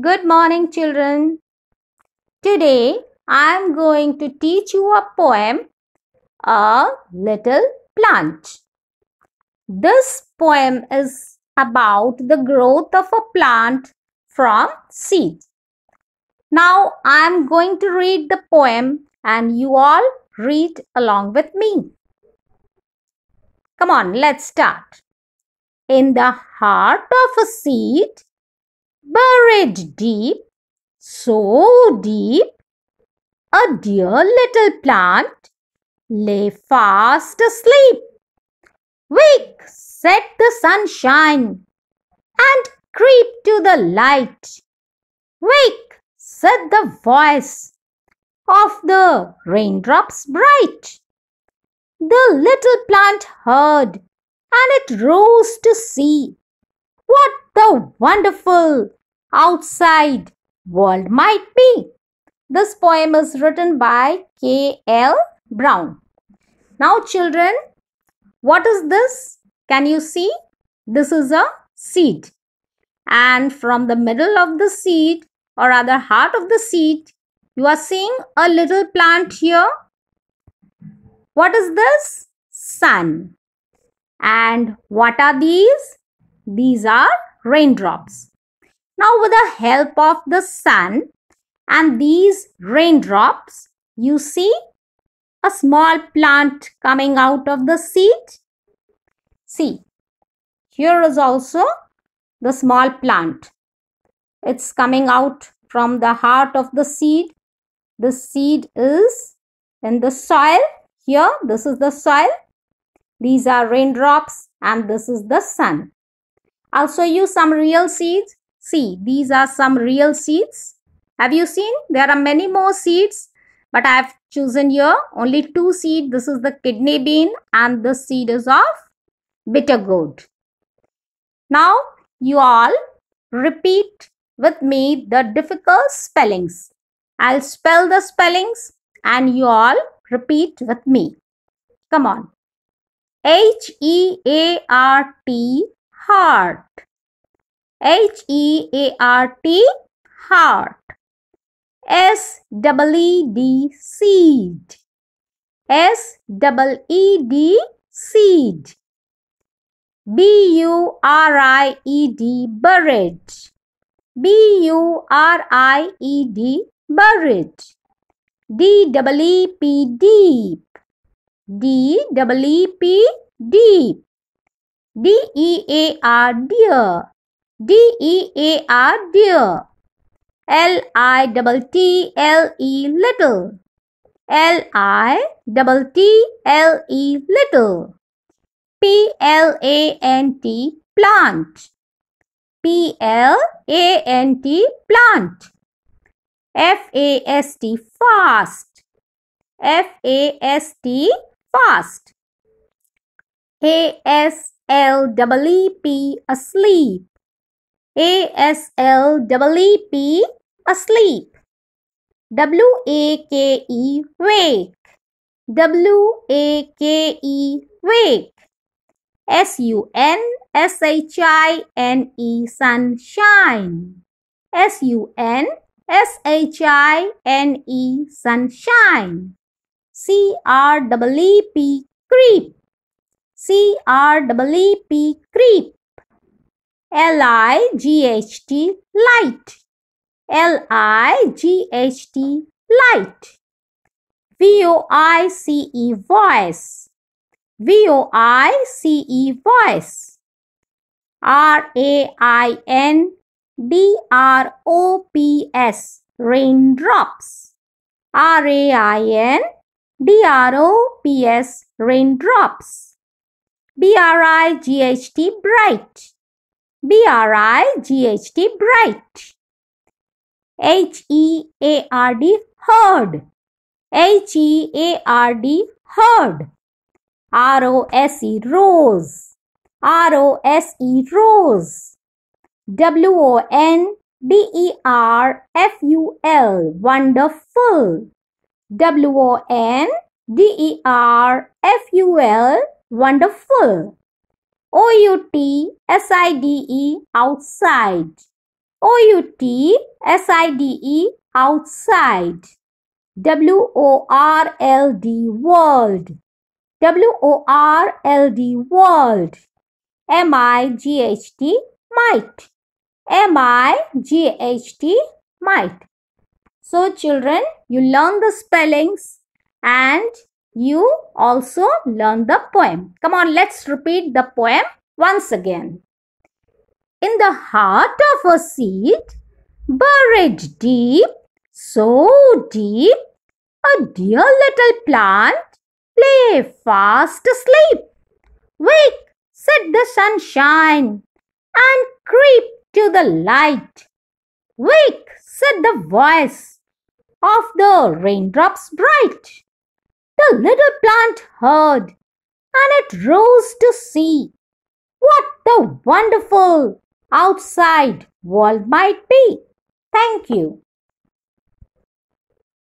Good morning, children. Today I am going to teach you a poem, A Little Plant. This poem is about the growth of a plant from seed. Now I am going to read the poem and you all read along with me. Come on, let's start. In the heart of a seed, buried deep, so deep, a dear little plant lay fast asleep. Wake, said the sunshine, and creep to the light. Wake, said the voice of the raindrops bright. The little plant heard, and it rose to see what the wonderful outside world might be. This poem is written by K.L. Brown. Now, children, what is this? Can you see? This is a seed. And from the middle of the seed, or rather, heart of the seed, you are seeing a little plant here. What is this? Sun. And what are these? These are raindrops. Now with the help of the sun and these raindrops, you see a small plant coming out of the seed. See, here is also the small plant. It's coming out from the heart of the seed. The seed is in the soil. Here, this is the soil. These are raindrops and this is the sun. I'll show you some real seeds. See, these are some real seeds. Have you seen? There are many more seeds, but I have chosen here only two seeds. This is the kidney bean and this seed is of bitter gourd. Now, you all repeat with me the difficult spellings. I'll spell the spellings and you all repeat with me. Come on. H E A R T heart. H E A R T heart. S double E D seed. S double E D seed. B U R I E D buried. B U R I E D buried. D double E P deep. D double E P deep. D E A R dear. D E A R dear. L I double T L E little. L I double T L E little. P L A N T plant. P L A N T plant. F A S T fast. F A S T fast. A S L E P asleep. A S L E P asleep. W A K E wake. W A K E wake. S U N S H I N E sunshine. S U N S H I N E sunshine. C R E P creep. C R E P creep. L I G H T light. L I G H T light. V O I C E voice. V O I C E voice. R A I N D R O P S raindrops. R A I N D R O P S raindrops. B R I G H T bright. B R I G H T bright. H E A R D heard. H E A R D heard. R O S E rose. R O S E rose. W O N D E R F U L wonderful. W O N D E R F U L wonderful. O U T S I D E outside. O U T S I D E outside. W O R L D world. W O R L D world. M I G H T might. M I G H T might. So, children, you learn the spellings and you also learn the poem. Come on, let's repeat the poem once again. In the heart of a seed, buried deep, so deep, a dear little plant lay fast asleep. Wake, said the sunshine, and creep to the light. Wake, said the voice of the raindrops bright the little plant heard, and it rose to see what the wonderful outside world might be. Thank you.